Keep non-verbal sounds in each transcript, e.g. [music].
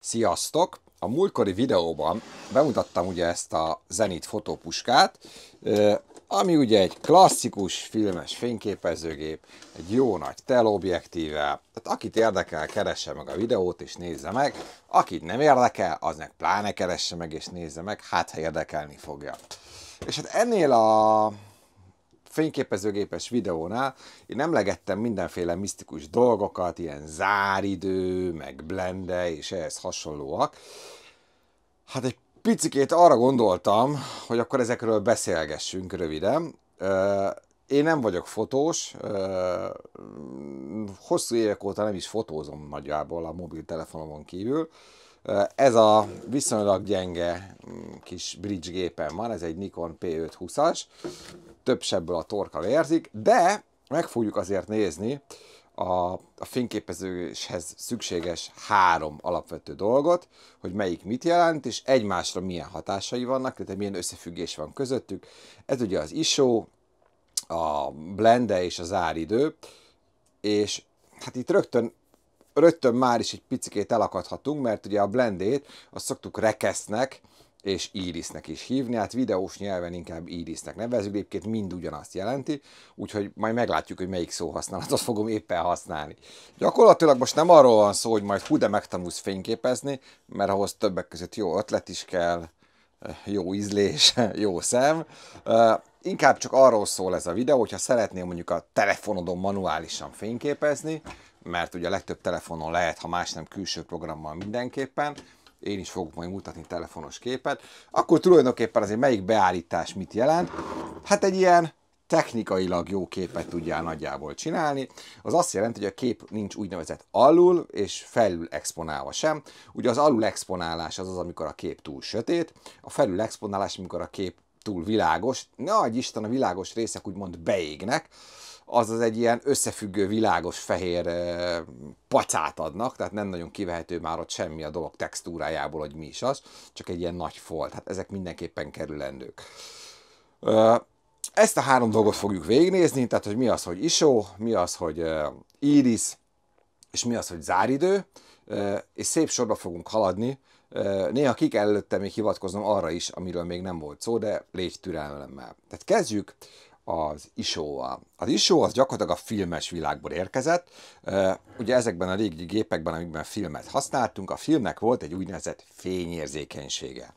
Sziasztok! A múltkori videóban bemutattam ugye ezt a Zenit fotópuskát, ami ugye egy klasszikus filmes fényképezőgép, egy jó nagy teleobjektívvel. Tehát akit érdekel, keresse meg a videót és nézze meg, akit nem érdekel, az meg pláne keresse meg és nézze meg, hát ha érdekelni fogja. És hát ennél a fényképezőgépes videónál én emlegettem mindenféle misztikus dolgokat, ilyen záridő, meg blende és ehhez hasonlóak. Hát egy picikét arra gondoltam, hogy akkor ezekről beszélgessünk röviden. Én nem vagyok fotós, hosszú évek óta nem is fotózom nagyjából a mobiltelefonomon kívül, ez a viszonylag gyenge mm, kis bridge gépen van, ez egy Nikon P520-as, több sebből a torkal érzik, de meg fogjuk azért nézni a, a fényképezéshez szükséges három alapvető dolgot, hogy melyik mit jelent, és egymásra milyen hatásai vannak, tehát milyen összefüggés van közöttük. Ez ugye az ISO, a blende és a záridő, és hát itt rögtön rögtön már is egy picikét elakadhatunk, mert ugye a blendét azt szoktuk rekesznek, és írisznek is hívni, hát videós nyelven inkább írisznek Nevezünk egyébként mind ugyanazt jelenti, úgyhogy majd meglátjuk, hogy melyik szóhasználatot fogom éppen használni. Gyakorlatilag most nem arról van szó, hogy majd hú, de megtanulsz fényképezni, mert ahhoz többek között jó ötlet is kell, jó ízlés, [laughs] jó szem. Inkább csak arról szól ez a videó, hogyha szeretném mondjuk a telefonodon manuálisan fényképezni, mert ugye a legtöbb telefonon lehet, ha más nem külső programmal mindenképpen, én is fogok majd mutatni telefonos képet, akkor tulajdonképpen azért melyik beállítás mit jelent? Hát egy ilyen technikailag jó képet tudjál nagyjából csinálni. Az azt jelenti, hogy a kép nincs úgynevezett alul és felül exponálva sem. Ugye az alul exponálás az az, amikor a kép túl sötét, a felül exponálás, amikor a kép túl világos. Nagy Isten, a világos részek úgymond beégnek, az az egy ilyen összefüggő, világos, fehér pacát adnak, tehát nem nagyon kivehető már ott semmi a dolog textúrájából, hogy mi is az, csak egy ilyen nagy folt. Hát ezek mindenképpen kerülendők. Ezt a három dolgot fogjuk végignézni, tehát hogy mi az, hogy isó, mi az, hogy iris, és mi az, hogy záridő, és szép sorba fogunk haladni. Néha kik előtte még hivatkoznom arra is, amiről még nem volt szó, de légy türelmemmel. Tehát kezdjük az Isóval. Az Isó az gyakorlatilag a filmes világból érkezett. Ugye ezekben a régi gépekben, amikben filmet használtunk, a filmnek volt egy úgynevezett fényérzékenysége.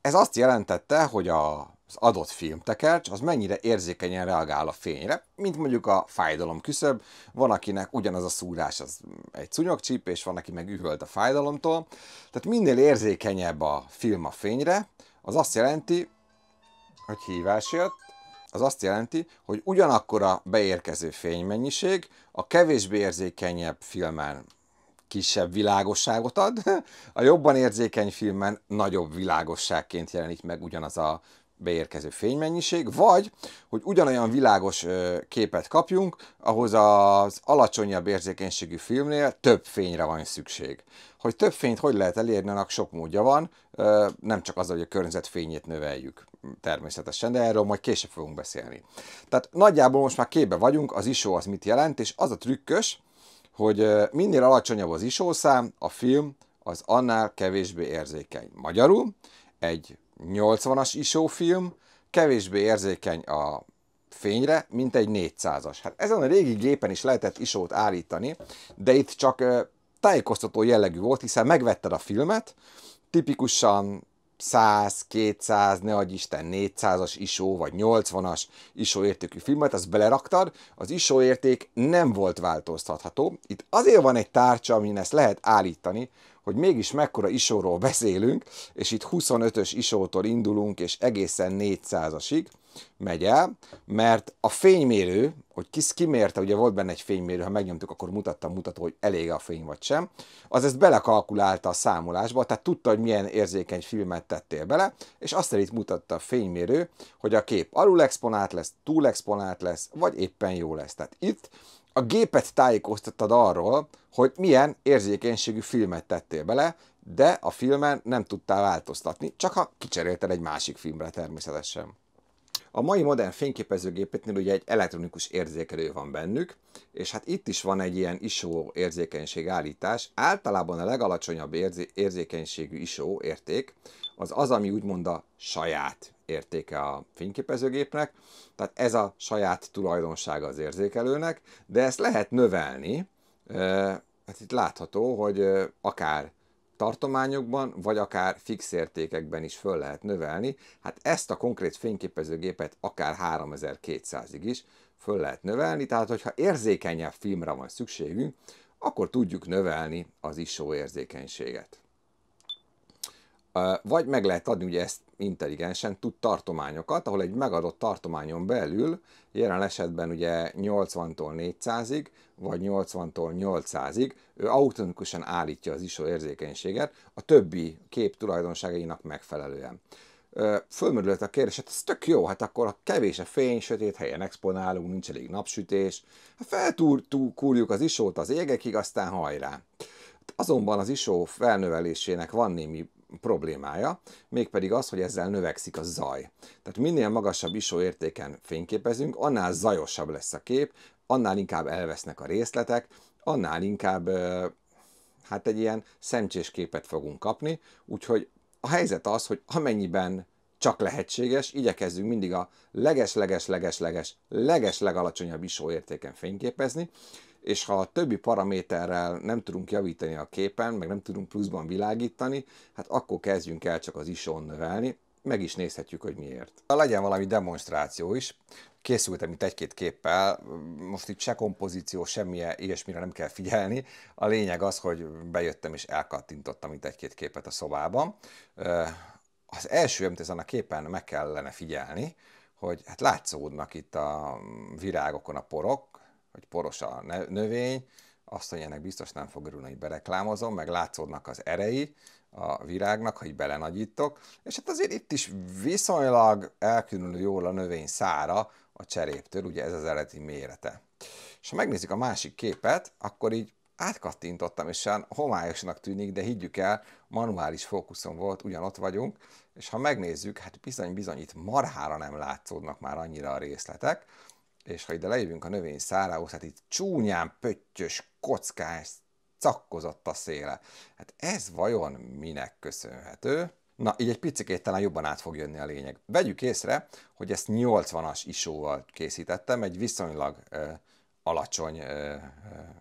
Ez azt jelentette, hogy a az adott filmtekercs, az mennyire érzékenyen reagál a fényre, mint mondjuk a fájdalom küszöb, van akinek ugyanaz a szúrás az egy cunyogcsíp, és van aki meg ühölt a fájdalomtól, tehát minél érzékenyebb a film a fényre, az azt jelenti, hogy hívás jött, az azt jelenti, hogy ugyanakkora beérkező fénymennyiség a kevésbé érzékenyebb filmen kisebb világosságot ad, [laughs] a jobban érzékeny filmen nagyobb világosságként jelenik meg ugyanaz a beérkező fénymennyiség, vagy hogy ugyanolyan világos képet kapjunk, ahhoz az alacsonyabb érzékenységű filmnél több fényre van szükség. Hogy több fényt hogy lehet elérni, annak sok módja van, nem csak az, hogy a környezet fényét növeljük természetesen, de erről majd később fogunk beszélni. Tehát nagyjából most már képbe vagyunk, az ISO az mit jelent, és az a trükkös, hogy minél alacsonyabb az ISO szám, a film az annál kevésbé érzékeny. Magyarul egy 80-as isófilm kevésbé érzékeny a fényre, mint egy 400-as. Hát ezen a régi gépen is lehetett isót állítani, de itt csak tájékoztató jellegű volt, hiszen megvetted a filmet, tipikusan 100, 200, ne adj Isten, 400-as isó vagy 80-as isó értékű filmet, azt beleraktad, az isó érték nem volt változtatható. Itt azért van egy tárcsa, amin ezt lehet állítani, hogy mégis mekkora isóról beszélünk, és itt 25-ös isótól indulunk, és egészen 400-asig megy el, mert a fénymérő, hogy kis kimérte, ugye volt benne egy fénymérő, ha megnyomtuk, akkor mutatta mutató, hogy elég a fény vagy sem, az ezt belekalkulálta a számolásba, tehát tudta, hogy milyen érzékeny filmet tettél bele, és azt szerint mutatta a fénymérő, hogy a kép alul exponált lesz, túl exponált lesz, vagy éppen jó lesz. Tehát itt a gépet tájékoztattad arról, hogy milyen érzékenységű filmet tettél bele, de a filmen nem tudtál változtatni, csak ha kicserélted egy másik filmre természetesen. A mai modern fényképezőgépeknél ugye egy elektronikus érzékelő van bennük, és hát itt is van egy ilyen ISO érzékenység állítás. Általában a legalacsonyabb érzékenységű ISO érték az az, ami úgymond a saját értéke a fényképezőgépnek, tehát ez a saját tulajdonsága az érzékelőnek, de ezt lehet növelni, hát itt látható, hogy akár tartományokban, vagy akár fix értékekben is föl lehet növelni. Hát ezt a konkrét fényképezőgépet akár 3200-ig is föl lehet növelni, tehát hogyha érzékenyebb filmre van szükségünk, akkor tudjuk növelni az ISO érzékenységet. Vagy meg lehet adni, ugye ezt intelligensen tud tartományokat, ahol egy megadott tartományon belül, jelen esetben ugye 80-tól 400-ig, vagy 80-tól 800-ig, ő automatikusan állítja az ISO érzékenységet a többi kép tulajdonságainak megfelelően. Fölmerült a kérdés, hát ez tök jó, hát akkor a kevés a fény, sötét helyen exponálunk, nincs elég napsütés, hát feltúrjuk az isót az égekig, aztán hajrá. Azonban az isó felnövelésének van némi problémája, mégpedig az, hogy ezzel növekszik a zaj. Tehát minél magasabb ISO értéken fényképezünk, annál zajosabb lesz a kép, annál inkább elvesznek a részletek, annál inkább hát egy ilyen szemcsés képet fogunk kapni, úgyhogy a helyzet az, hogy amennyiben csak lehetséges, igyekezzünk mindig a leges-leges-leges-leges leges legalacsonyabb ISO értéken fényképezni, és ha a többi paraméterrel nem tudunk javítani a képen, meg nem tudunk pluszban világítani, hát akkor kezdjünk el csak az ISO-n növelni, meg is nézhetjük, hogy miért. Legyen valami demonstráció is. Készültem itt egy-két képpel, most itt se kompozíció, semmi ilyesmire nem kell figyelni. A lényeg az, hogy bejöttem és elkattintottam itt egy-két képet a szobában. Az első, amit ezen a képen meg kellene figyelni, hogy hát látszódnak itt a virágokon a porok, hogy poros a növény, azt, hogy ennek biztos nem fog örülni, hogy bereklámozom, meg látszódnak az erei a virágnak, hogy belenagyítok, és hát azért itt is viszonylag elkülönül jól a növény szára a cseréptől, ugye ez az eredeti mérete. És ha megnézzük a másik képet, akkor így átkattintottam, és olyan homályosnak tűnik, de higgyük el, manuális fókuszon volt, ugyanott vagyunk, és ha megnézzük, hát bizony-bizony itt marhára nem látszódnak már annyira a részletek, és ha ide lejövünk a növény szárához, hát itt csúnyán pöttyös, kockás, szakkozott a széle. Hát ez vajon minek köszönhető? Na, így egy picikét talán jobban át fog jönni a lényeg. Vegyük észre, hogy ezt 80-as isóval készítettem, egy viszonylag alacsony ö,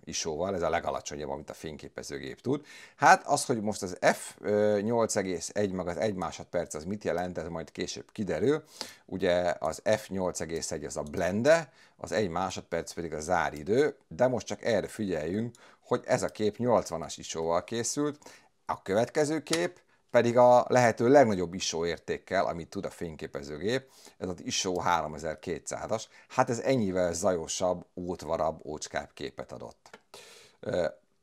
isóval, ez a legalacsonyabb, amit a fényképezőgép tud. Hát az, hogy most az f8,1 meg az 1 másodperc az mit jelent, ez majd később kiderül. Ugye az f8,1 az a blende, az 1 másodperc pedig a záridő, de most csak erre figyeljünk, hogy ez a kép 80-as isóval készült. A következő kép pedig a lehető legnagyobb ISO értékkel, amit tud a fényképezőgép, ez az ISO 3200-as, hát ez ennyivel zajosabb, ótvarabb, ócskább képet adott.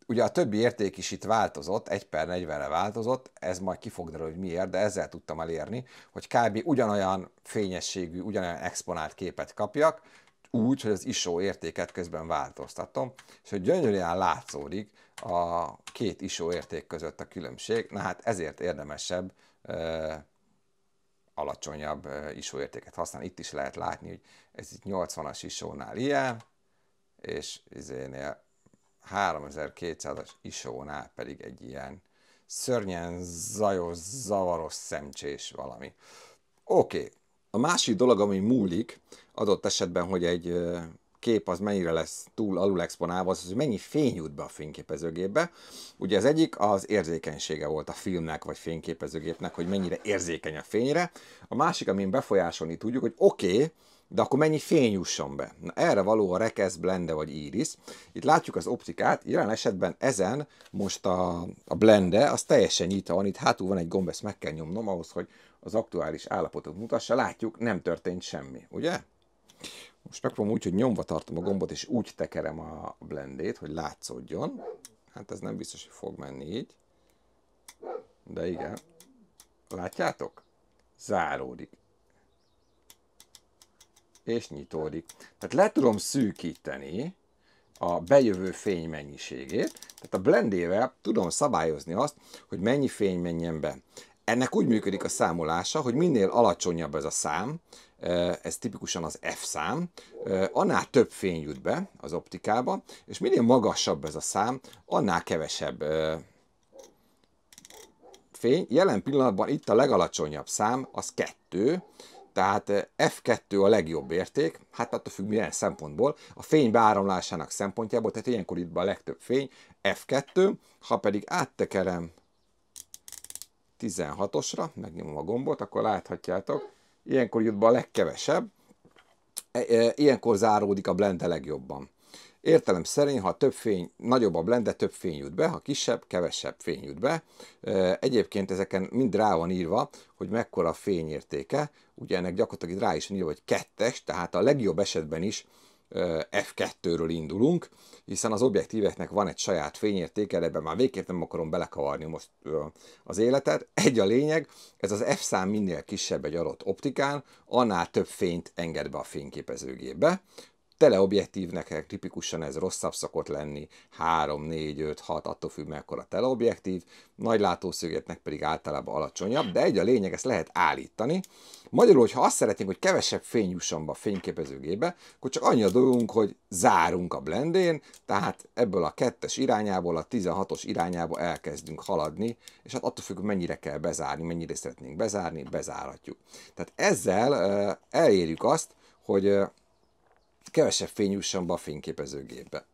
Ugye a többi érték is itt változott, 1 per 40-re változott, ez majd ki fog derülni, hogy miért, de ezzel tudtam elérni, hogy kb. ugyanolyan fényességű, ugyanolyan exponált képet kapjak, úgy, hogy az ISO értéket közben változtatom, és hogy gyönyörűen látszódik a két ISO érték között a különbség, na hát ezért érdemesebb ö, alacsonyabb ISO értéket használni. Itt is lehet látni, hogy ez itt 80-as ISO-nál ilyen, és izénél 3200-as ISO-nál pedig egy ilyen szörnyen zajos, zavaros, szemcsés valami. Oké, okay. A másik dolog, ami múlik, adott esetben, hogy egy kép az mennyire lesz túl alul exponálva, az, hogy mennyi fény jut be a fényképezőgépbe. Ugye az egyik az érzékenysége volt a filmnek vagy fényképezőgépnek, hogy mennyire érzékeny a fényre. A másik, amin befolyásolni tudjuk, hogy oké, okay, de akkor mennyi fény jusson be? Na erre való a rekesz, blende vagy iris. Itt látjuk az optikát, jelen esetben ezen most a, a blende, az teljesen nyitva van, itt hátul van egy gomb, ezt meg kell nyomnom ahhoz, hogy az aktuális állapotot mutassa, látjuk, nem történt semmi, ugye? Most megpróbálom úgy, hogy nyomva tartom a gombot, és úgy tekerem a blendét, hogy látszódjon. Hát ez nem biztos, hogy fog menni így. De igen. Látjátok? Záródik. És nyitódik. Tehát le tudom szűkíteni a bejövő fény mennyiségét, tehát a blendével tudom szabályozni azt, hogy mennyi fény menjen be. Ennek úgy működik a számolása, hogy minél alacsonyabb ez a szám, ez tipikusan az F szám, annál több fény jut be az optikába, és minél magasabb ez a szám, annál kevesebb fény. Jelen pillanatban itt a legalacsonyabb szám, az 2, tehát F2 a legjobb érték, hát attól függ milyen szempontból, a fény beáramlásának szempontjából, tehát ilyenkor itt a legtöbb fény F2, ha pedig áttekerem 16-osra, megnyomom a gombot, akkor láthatjátok, ilyenkor jut be a legkevesebb, e, e, ilyenkor záródik a blende legjobban. Értelem szerint, ha több fény, nagyobb a blende, több fény jut be, ha kisebb, kevesebb fény jut be. E, egyébként ezeken mind rá van írva, hogy mekkora a fényértéke, ugye ennek gyakorlatilag rá is van írva, hogy kettes, tehát a legjobb esetben is F2-ről indulunk, hiszen az objektíveknek van egy saját fényértéke, ebben már végképp nem akarom belekavarni most az életet. Egy a lényeg, ez az F szám minél kisebb egy adott optikán, annál több fényt enged be a fényképezőgépbe. Teleobjektívnek tipikusan ez rosszabb szokott lenni, 3, 4, 5, 6, attól függ mekkora teleobjektív, nagy látószögetnek pedig általában alacsonyabb, de egy a lényeg, ezt lehet állítani. Magyarul, hogy ha azt szeretnénk, hogy kevesebb fény jusson be a fényképezőgébe, akkor csak annyi a dolgunk, hogy zárunk a blendén, tehát ebből a kettes irányából, a 16-os irányába elkezdünk haladni, és hát attól függ, mennyire kell bezárni, mennyire szeretnénk bezárni, bezárhatjuk. Tehát ezzel eh, elérjük azt, hogy eh, kevesebb fény jusson be a fényképezőgépbe.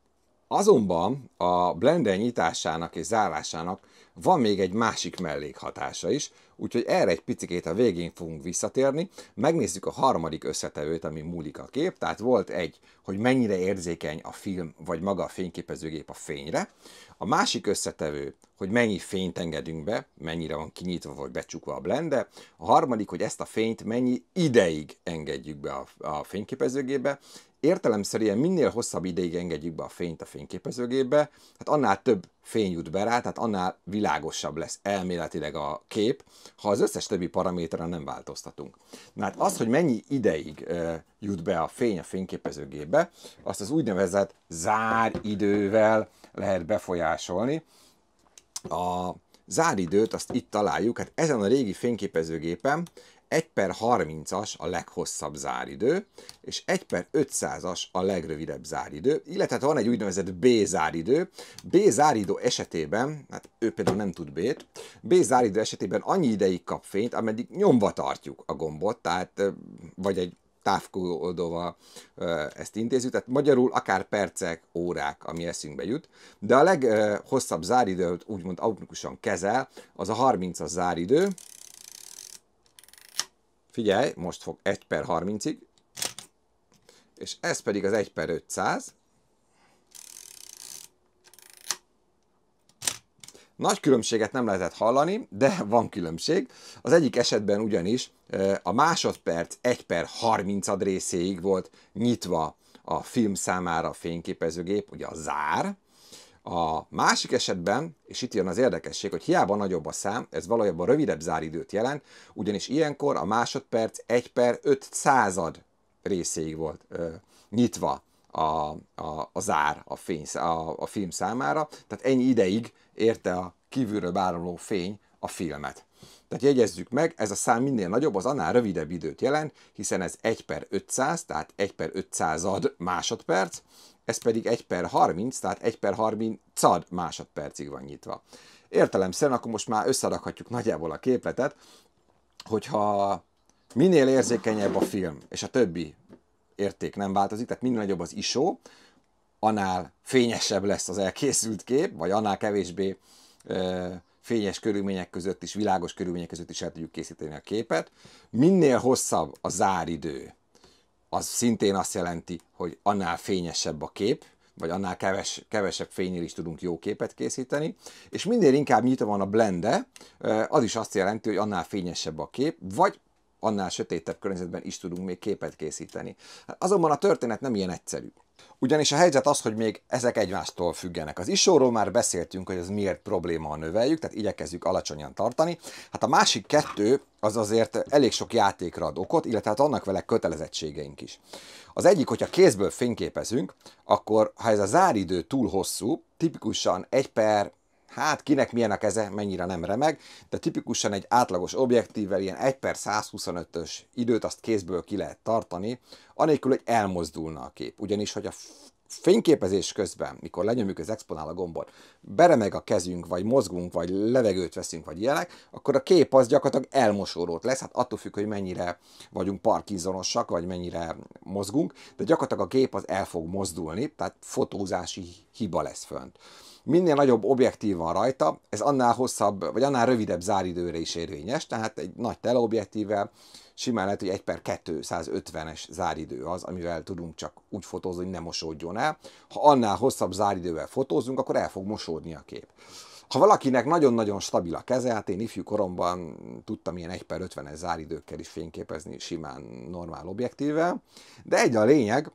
Azonban a Blender nyitásának és zárásának van még egy másik mellékhatása is, úgyhogy erre egy picikét a végén fogunk visszatérni. Megnézzük a harmadik összetevőt, ami múlik a kép, tehát volt egy, hogy mennyire érzékeny a film vagy maga a fényképezőgép a fényre. A másik összetevő, hogy mennyi fényt engedünk be, mennyire van kinyitva vagy becsukva a blende. A harmadik, hogy ezt a fényt mennyi ideig engedjük be a, a fényképezőgébe, értelemszerűen minél hosszabb ideig engedjük be a fényt a fényképezőgépbe, hát annál több fény jut be rá, tehát annál világosabb lesz elméletileg a kép, ha az összes többi paraméteren nem változtatunk. Na hát az, hogy mennyi ideig e, jut be a fény a fényképezőgépbe, azt az úgynevezett záridővel lehet befolyásolni. A záridőt azt itt találjuk, hát ezen a régi fényképezőgépen 1 per 30-as a leghosszabb záridő, és 1 per 500-as a legrövidebb záridő, illetve van egy úgynevezett B záridő. B záridó esetében, hát ő például nem tud B-t, B záridő esetében annyi ideig kap fényt, ameddig nyomva tartjuk a gombot, tehát vagy egy távkódóval ezt intézzük, tehát magyarul akár percek, órák, ami eszünkbe jut, de a leghosszabb záridőt úgymond automatikusan kezel, az a 30-as záridő, Figyelj, most fog 1 per 30-ig, és ez pedig az 1 per 500. Nagy különbséget nem lehetett hallani, de van különbség. Az egyik esetben ugyanis a másodperc 1 per 30 részéig volt nyitva a film számára a fényképezőgép, ugye a zár, a másik esetben, és itt jön az érdekesség, hogy hiába nagyobb a szám, ez valójában rövidebb záridőt jelent, ugyanis ilyenkor a másodperc 1 per 5 század részéig volt ö, nyitva a, a, a zár a, fény, a, a film számára, tehát ennyi ideig érte a kívülről bároló fény a filmet. Tehát jegyezzük meg, ez a szám minél nagyobb, az annál rövidebb időt jelent, hiszen ez 1 per 500, tehát 1 per 500 másodperc, ez pedig 1 per 30, tehát 1 per 30 cad másodpercig van nyitva. Értelemszerűen akkor most már összerakhatjuk nagyjából a képletet, hogyha minél érzékenyebb a film, és a többi érték nem változik, tehát minél nagyobb az ISO, annál fényesebb lesz az elkészült kép, vagy annál kevésbé ö, fényes körülmények között is, világos körülmények között is el tudjuk készíteni a képet. Minél hosszabb a záridő, az szintén azt jelenti, hogy annál fényesebb a kép, vagy annál keves, kevesebb fénynél is tudunk jó képet készíteni, és minél inkább nyitva van a blende, az is azt jelenti, hogy annál fényesebb a kép, vagy annál sötétebb környezetben is tudunk még képet készíteni. Azonban a történet nem ilyen egyszerű. Ugyanis a helyzet az, hogy még ezek egymástól függenek. Az isóról már beszéltünk, hogy ez miért probléma, a növeljük, tehát igyekezzük alacsonyan tartani. Hát a másik kettő az azért elég sok játékra ad okot, illetve hát annak vele kötelezettségeink is. Az egyik, hogyha kézből fényképezünk, akkor ha ez a záridő túl hosszú, tipikusan 1 per hát kinek milyen a keze, mennyire nem remeg, de tipikusan egy átlagos objektívvel ilyen 1 per 125-ös időt azt kézből ki lehet tartani, anélkül, hogy elmozdulna a kép. Ugyanis, hogy a fényképezés közben, mikor lenyomjuk az exponál a gombot, beremeg a kezünk, vagy mozgunk, vagy levegőt veszünk, vagy ilyenek, akkor a kép az gyakorlatilag elmosódott lesz, hát attól függ, hogy mennyire vagyunk parkinsonosak, vagy mennyire mozgunk, de gyakorlatilag a kép az el fog mozdulni, tehát fotózási hiba lesz fönt minél nagyobb objektív van rajta, ez annál hosszabb, vagy annál rövidebb záridőre is érvényes, tehát egy nagy teleobjektívvel simán lehet, hogy 1 per 250-es záridő az, amivel tudunk csak úgy fotózni, hogy ne mosódjon el. Ha annál hosszabb záridővel fotózunk, akkor el fog mosódni a kép. Ha valakinek nagyon-nagyon stabil a keze, hát én ifjú koromban tudtam ilyen 1 per 50-es záridőkkel is fényképezni simán normál objektívvel, de egy a lényeg,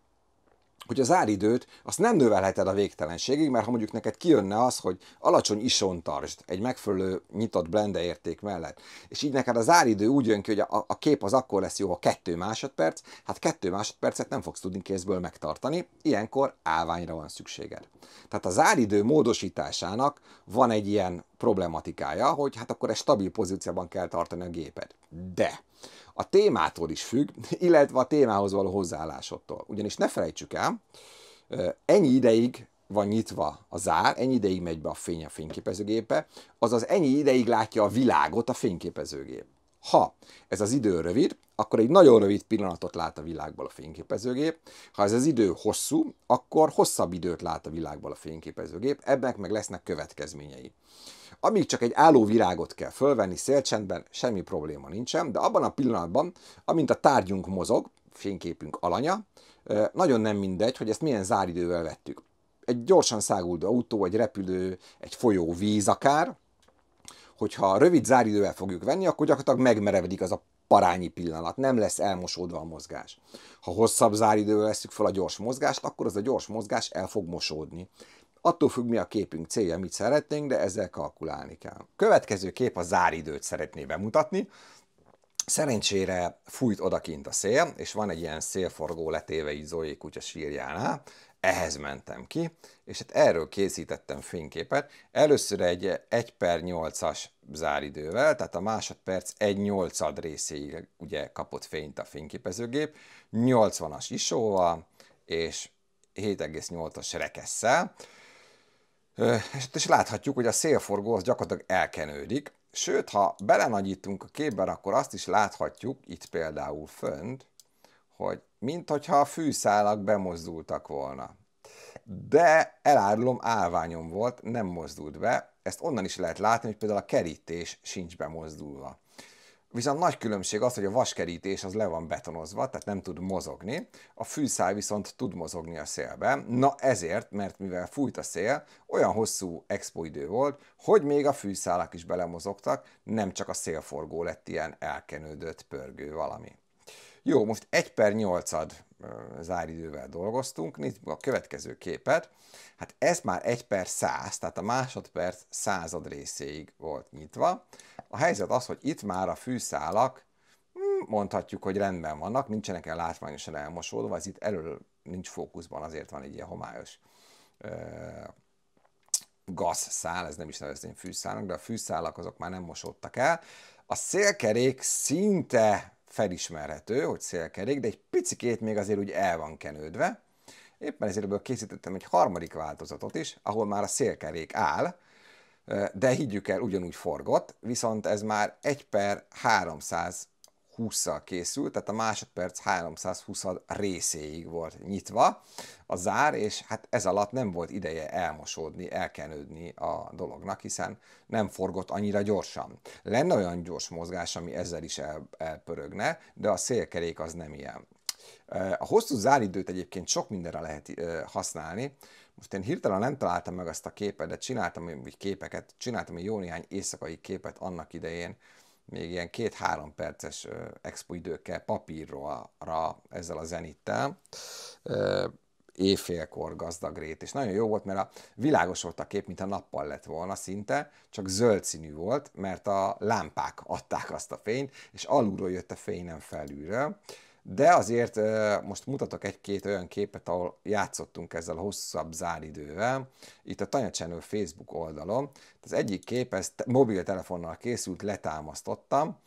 hogy az áridőt azt nem növelheted a végtelenségig, mert ha mondjuk neked kijönne az, hogy alacsony ison tartsd egy megfelelő nyitott blende érték mellett, és így neked az áridő úgy jön ki, hogy a, a kép az akkor lesz jó, ha kettő másodperc, hát kettő másodpercet nem fogsz tudni kézből megtartani, ilyenkor állványra van szükséged. Tehát az áridő módosításának van egy ilyen problematikája, hogy hát akkor egy stabil pozícióban kell tartani a géped. De a témától is függ, [laughs] illetve a témához való hozzáállásodtól. Ugyanis ne felejtsük el, ennyi ideig van nyitva a zár, ennyi ideig megy be a fény a fényképezőgépe, azaz ennyi ideig látja a világot a fényképezőgép. Ha ez az idő rövid, akkor egy nagyon rövid pillanatot lát a világból a fényképezőgép. Ha ez az idő hosszú, akkor hosszabb időt lát a világból a fényképezőgép, ebben meg lesznek következményei. Amíg csak egy álló virágot kell fölvenni szélcsendben, semmi probléma nincsen, de abban a pillanatban, amint a tárgyunk mozog, fényképünk alanya, nagyon nem mindegy, hogy ezt milyen záridővel vettük. Egy gyorsan száguldó autó, egy repülő, egy folyó víz akár, hogyha rövid záridővel fogjuk venni, akkor gyakorlatilag megmerevedik az a parányi pillanat, nem lesz elmosódva a mozgás. Ha hosszabb záridővel veszük fel a gyors mozgást, akkor az a gyors mozgás el fog mosódni. Attól függ, mi a képünk célja, mit szeretnénk, de ezzel kalkulálni kell. Következő kép a záridőt szeretné bemutatni. Szerencsére fújt odakint a szél, és van egy ilyen szélforgó letéve így Zoé kutya sírjánál, ehhez mentem ki, és hát erről készítettem fényképet. Először egy 1 per 8-as záridővel, tehát a másodperc 1 8 részéig ugye kapott fényt a fényképezőgép, 80-as isóval, és 7,8-as rekesszel, és is láthatjuk, hogy a szélforgó az gyakorlatilag elkenődik, sőt, ha belenagyítunk a képben, akkor azt is láthatjuk, itt például fönt, hogy minthogyha a fűszálak bemozdultak volna. De elárulom, álványom volt, nem mozdult be, ezt onnan is lehet látni, hogy például a kerítés sincs bemozdulva. Viszont nagy különbség az, hogy a vaskerítés az le van betonozva, tehát nem tud mozogni, a fűszál viszont tud mozogni a szélben. Na ezért, mert mivel fújt a szél, olyan hosszú expoidő volt, hogy még a fűszálak is belemozogtak, nem csak a szélforgó lett ilyen elkenődött, pörgő valami. Jó, most 1 per 8-ad záridővel dolgoztunk, nézzük a következő képet. Hát ez már 1 per 100, tehát a másodperc század részéig volt nyitva. A helyzet az, hogy itt már a fűszálak hm, mondhatjuk, hogy rendben vannak, nincsenek el látványosan elmosódva, ez itt elől nincs fókuszban, azért van egy ilyen homályos gazszál, ez nem is nevezném fűszálnak, de a fűszálak azok már nem mosódtak el. A szélkerék szinte felismerhető, hogy szélkerék, de egy picikét még azért úgy el van kenődve. Éppen ezért ebből készítettem egy harmadik változatot is, ahol már a szélkerék áll, de higgyük el, ugyanúgy forgott, viszont ez már 1 per 300 20 szal készült, tehát a másodperc 320 részéig volt nyitva a zár, és hát ez alatt nem volt ideje elmosódni, elkenődni a dolognak, hiszen nem forgott annyira gyorsan. Lenne olyan gyors mozgás, ami ezzel is el, elpörögne, de a szélkerék az nem ilyen. A hosszú záridőt egyébként sok mindenre lehet használni. Most én hirtelen nem találtam meg azt a képet, de csináltam egy képeket, csináltam egy jó néhány éjszakai képet annak idején, még ilyen két-három perces expo időkkel papírra ezzel a zenittel, éjfélkor gazdag rét, és nagyon jó volt, mert a világos volt a kép, mint a nappal lett volna szinte, csak zöld színű volt, mert a lámpák adták azt a fényt, és alulról jött a fény, nem felülről, de azért most mutatok egy-két olyan képet, ahol játszottunk ezzel a hosszabb záridővel, itt a Tanya Channel Facebook oldalon. Az egyik kép, ezt mobiltelefonnal készült, letámasztottam.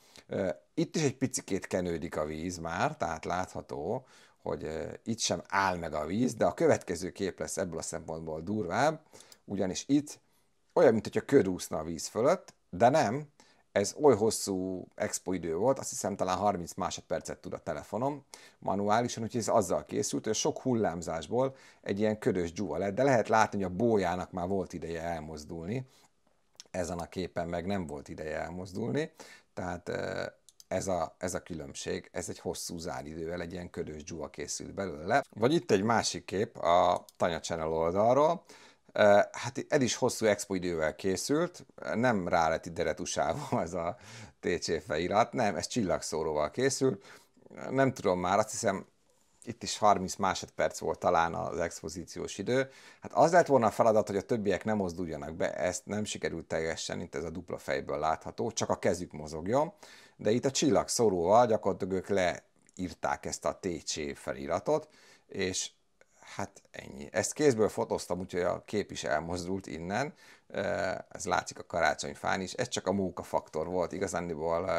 Itt is egy picikét kenődik a víz már, tehát látható, hogy itt sem áll meg a víz, de a következő kép lesz ebből a szempontból durvább, ugyanis itt olyan, mint körúszna a víz fölött, de nem, ez oly hosszú expo idő volt, azt hiszem talán 30 másodpercet tud a telefonom manuálisan, úgyhogy ez azzal készült, hogy sok hullámzásból egy ilyen ködös dzsúva lett, de lehet látni, hogy a bójának már volt ideje elmozdulni, ezen a képen meg nem volt ideje elmozdulni, tehát ez a, ez a különbség, ez egy hosszú záridővel egy ilyen ködös dzsúva készült belőle. Vagy itt egy másik kép a Tanya Channel oldalról, Hát ez is hosszú expo idővel készült, nem rá lett deretusával [laughs] ez a TC felirat, nem, ez csillagszóróval készült. Nem tudom már, azt hiszem itt is 30 másodperc volt talán az expozíciós idő. Hát az lett volna a feladat, hogy a többiek nem mozduljanak be, ezt nem sikerült teljesen, itt ez a dupla fejből látható, csak a kezük mozogjon, de itt a csillagszóróval gyakorlatilag ők leírták ezt a TC -e feliratot, és hát ennyi. Ezt kézből fotóztam, úgyhogy a kép is elmozdult innen. Ez látszik a karácsonyfán is. Ez csak a munkafaktor volt. Igazándiból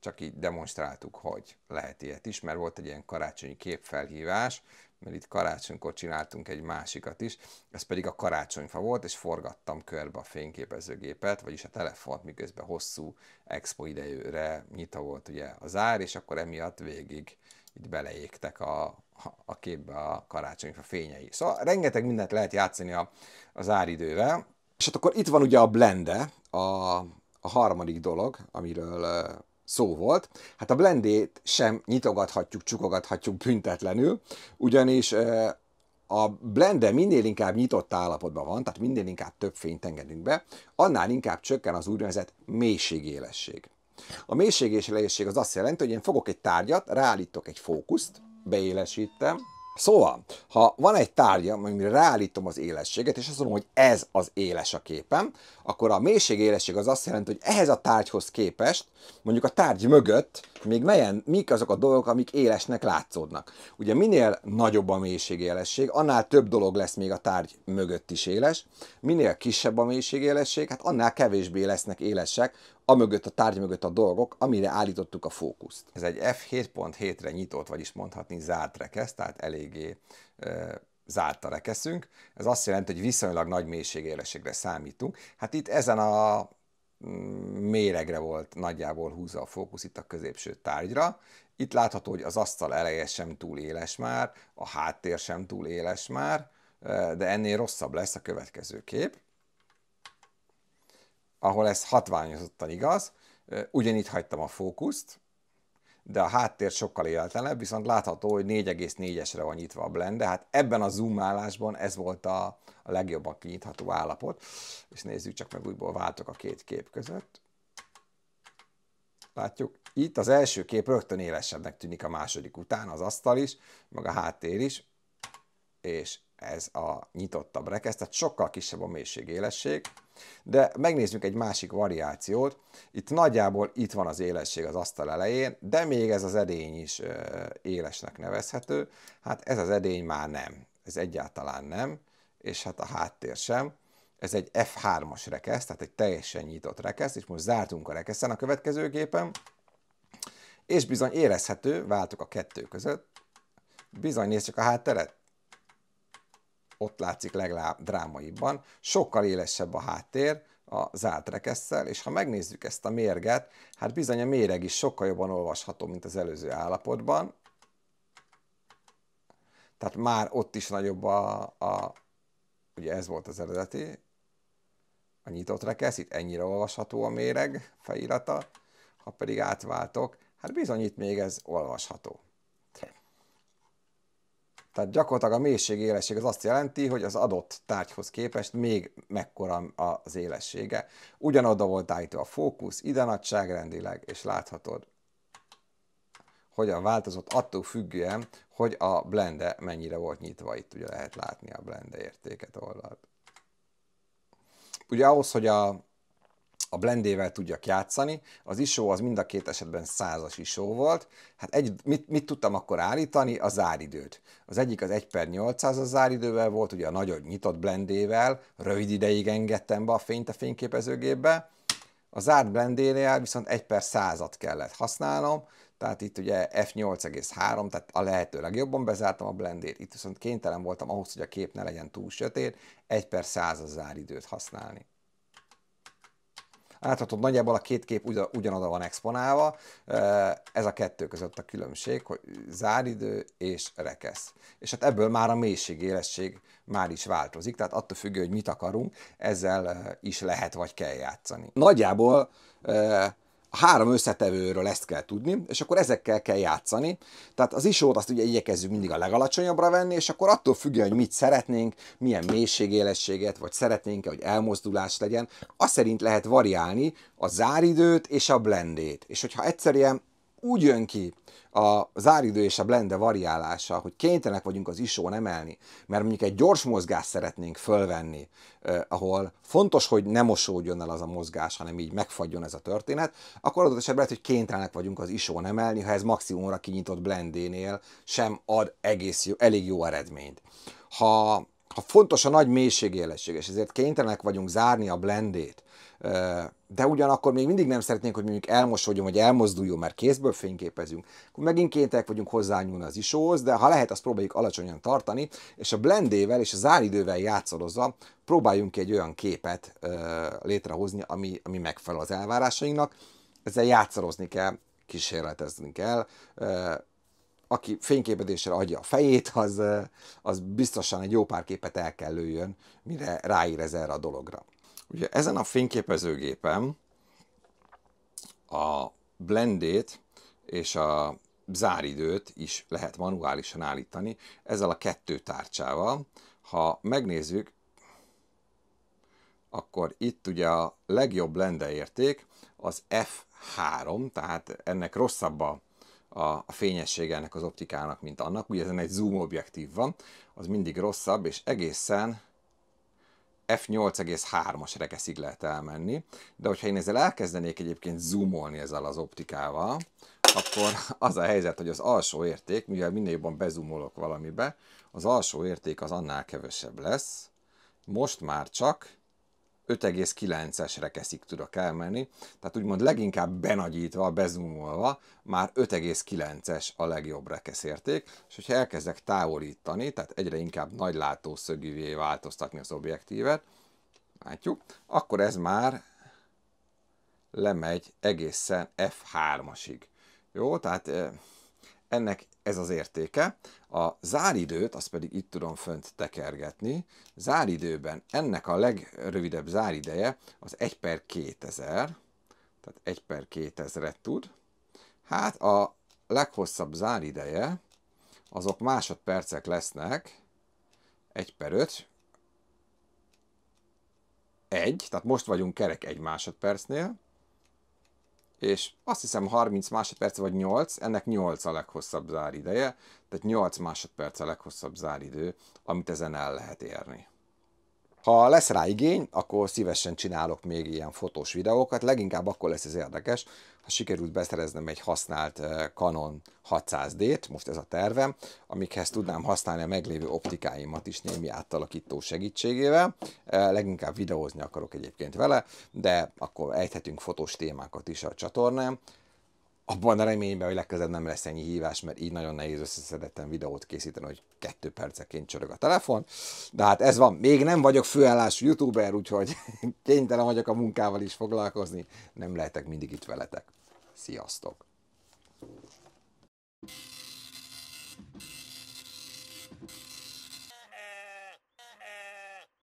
csak így demonstráltuk, hogy lehet ilyet is, mert volt egy ilyen karácsonyi képfelhívás, mert itt karácsonykor csináltunk egy másikat is, ez pedig a karácsonyfa volt, és forgattam körbe a fényképezőgépet, vagyis a telefont, miközben hosszú expo idejőre nyitva volt ugye a zár, és akkor emiatt végig így beleégtek a, a képbe a a fényei. Szóval rengeteg mindent lehet játszani a, az áridővel. És hát akkor itt van ugye a blende, a, a harmadik dolog, amiről szó volt. Hát a blendét sem nyitogathatjuk, csukogathatjuk büntetlenül, ugyanis a blende minél inkább nyitott állapotban van, tehát minél inkább több fényt engedünk be, annál inkább csökken az úgynevezett mélységélesség. A mélység és lehesség az azt jelenti, hogy én fogok egy tárgyat, ráállítok egy fókuszt, beélesítem, Szóval, ha van egy tárgya, amire ráállítom az élességet, és azt mondom, hogy ez az éles a képen, akkor a mélység élesség az azt jelenti, hogy ehhez a tárgyhoz képest, mondjuk a tárgy mögött, még melyen, mik azok a dolgok, amik élesnek látszódnak. Ugye minél nagyobb a mélység élesség, annál több dolog lesz még a tárgy mögött is éles, minél kisebb a mélység élesség, hát annál kevésbé lesznek élesek amögött a tárgy mögött a dolgok, amire állítottuk a fókuszt. Ez egy F7.7-re nyitott, vagyis mondhatni zárt rekesz, tehát eléggé e, zárt a rekeszünk. Ez azt jelenti, hogy viszonylag nagy mélységélességre számítunk. Hát itt ezen a mm, méregre volt nagyjából húzza a fókusz itt a középső tárgyra. Itt látható, hogy az asztal eleje sem túl éles már, a háttér sem túl éles már, de ennél rosszabb lesz a következő kép ahol ez hatványozottan igaz, ugyanitt hagytam a fókuszt, de a háttér sokkal életlenebb, viszont látható, hogy 4,4-esre van nyitva a blend, de hát ebben a zoomálásban ez volt a, a legjobban kinyitható állapot, és nézzük csak meg újból váltok a két kép között. Látjuk, itt az első kép rögtön élesebbnek tűnik a második után, az asztal is, meg a háttér is, és ez a nyitottabb rekesz, tehát sokkal kisebb a élesség, de megnézzük egy másik variációt. Itt nagyjából itt van az élesség az asztal elején, de még ez az edény is élesnek nevezhető. Hát ez az edény már nem. Ez egyáltalán nem, és hát a háttér sem ez egy F3-as rekesz, tehát egy teljesen nyitott rekesz, és most zártunk a rekeszen a következő gépen, és bizony érezhető, váltok a kettő között, bizony nézd csak a hátteret, ott látszik drámaiban, Sokkal élesebb a háttér, a zárt rekesszel, és ha megnézzük ezt a mérget, hát bizony a méreg is sokkal jobban olvasható, mint az előző állapotban. Tehát már ott is nagyobb a, a ugye ez volt az eredeti, a nyitott rekesz, itt ennyire olvasható a méreg felirata, ha pedig átváltok, hát bizony itt még ez olvasható. Tehát gyakorlatilag a mélység élesség az azt jelenti, hogy az adott tárgyhoz képest még mekkora az élessége. Ugyanoda volt állítva a fókusz, ide nagyságrendileg, és láthatod, hogyan változott attól függően, hogy a blende mennyire volt nyitva. Itt ugye lehet látni a blende értéket oldalt. Ugye ahhoz, hogy a a blendével tudjak játszani. Az isó az mind a két esetben százas isó volt. Hát egy, mit, mit tudtam akkor állítani? A záridőt. Az egyik az 1 per 800 az záridővel volt, ugye a nagyon nyitott blendével, rövid ideig engedtem be a fényt a fényképezőgépbe. A zárt blendénél viszont 1 per 100 kellett használnom, tehát itt ugye F8,3, tehát a lehető legjobban bezártam a blendét, itt viszont kénytelen voltam ahhoz, hogy a kép ne legyen túl sötét, 1 per 100 az záridőt használni. Láthatod, nagyjából a két kép ugyanoda van exponálva. Ez a kettő között a különbség, hogy záridő és rekesz. És hát ebből már a mélységélesség már is változik, tehát attól függő, hogy mit akarunk, ezzel is lehet vagy kell játszani. Nagyjából három összetevőről ezt kell tudni, és akkor ezekkel kell játszani. Tehát az isót azt ugye igyekezzük mindig a legalacsonyabbra venni, és akkor attól függően, hogy mit szeretnénk, milyen mélységélességet, vagy szeretnénk hogy elmozdulás legyen, azt szerint lehet variálni a záridőt és a blendét. És hogyha egyszerűen úgy jön ki, a záridő és a blende variálása, hogy kénytelenek vagyunk az isón emelni, mert mondjuk egy gyors mozgást szeretnénk fölvenni, eh, ahol fontos, hogy nem mosódjon el az a mozgás, hanem így megfagyjon ez a történet, akkor adott esetben lehet, hogy kénytelenek vagyunk az isón emelni, ha ez maximumra kinyitott blendénél sem ad egész jó, elég jó eredményt. Ha ha fontos a nagy mélységélesség, és ezért kénytelenek vagyunk zárni a blendét, de ugyanakkor még mindig nem szeretnénk, hogy mondjuk elmosodjon, vagy elmozduljon, mert kézből fényképezünk, akkor megint kénytelenek vagyunk hozzányúlni az isóhoz, de ha lehet, azt próbáljuk alacsonyan tartani, és a blendével és a záridővel játszolozva próbáljunk egy olyan képet létrehozni, ami, ami megfelel az elvárásainknak. Ezzel játszolozni kell, kísérletezni kell, aki fényképezésre adja a fejét, az, az biztosan egy jó pár képet el kell lőjön, mire ráérez erre a dologra. Ugye ezen a fényképezőgépen a blendét és a záridőt is lehet manuálisan állítani ezzel a kettő tárcsával. Ha megnézzük, akkor itt ugye a legjobb blende érték az F3, tehát ennek rosszabb a, a fényessége ennek az optikának, mint annak. Ugye ezen egy zoom objektív van, az mindig rosszabb, és egészen f8,3-as rekeszig lehet elmenni, de hogyha én ezzel elkezdenék egyébként zoomolni ezzel az optikával, akkor az a helyzet, hogy az alsó érték, mivel minél jobban bezumolok valamibe, az alsó érték az annál kevesebb lesz. Most már csak 5,9-esre keszik tudok elmenni, tehát úgymond leginkább benagyítva, bezumolva, már 5,9-es a legjobb rekeszérték, és hogyha elkezdek távolítani, tehát egyre inkább nagy látószögűvé változtatni az objektívet, látjuk, akkor ez már lemegy egészen F3-asig. Jó, tehát eh, ennek ez az értéke. A záridőt, azt pedig itt tudom fönt tekergetni. Záridőben ennek a legrövidebb zárideje az 1 per 2000, tehát 1 per 2000 tud. Hát a leghosszabb zárideje, azok másodpercek lesznek, 1 per 5, 1, tehát most vagyunk kerek 1 másodpercnél, és azt hiszem 30 másodperc vagy 8, ennek 8 a leghosszabb zárideje, tehát 8 másodperc a leghosszabb záridő, amit ezen el lehet érni. Ha lesz rá igény, akkor szívesen csinálok még ilyen fotós videókat, leginkább akkor lesz ez érdekes, ha sikerült beszereznem egy használt Canon 600D-t, most ez a tervem, amikhez tudnám használni a meglévő optikáimat is némi átalakító segítségével. Leginkább videózni akarok egyébként vele, de akkor ejthetünk fotós témákat is a csatornán, abban a reményben, hogy legközelebb nem lesz ennyi hívás, mert így nagyon nehéz összeszedettem videót készíteni, hogy kettő perceként csörög a telefon. De hát ez van. Még nem vagyok főállású youtuber, úgyhogy [laughs] kénytelen vagyok a munkával is foglalkozni. Nem lehetek mindig itt veletek. Sziasztok!